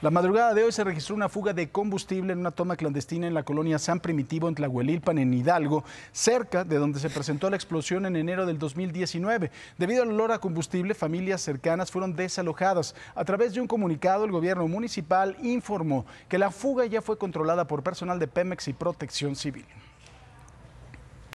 La madrugada de hoy se registró una fuga de combustible en una toma clandestina en la colonia San Primitivo en Tlahuelilpan, en Hidalgo, cerca de donde se presentó la explosión en enero del 2019. Debido al olor a combustible, familias cercanas fueron desalojadas. A través de un comunicado, el gobierno municipal informó que la fuga ya fue controlada por personal de Pemex y Protección Civil.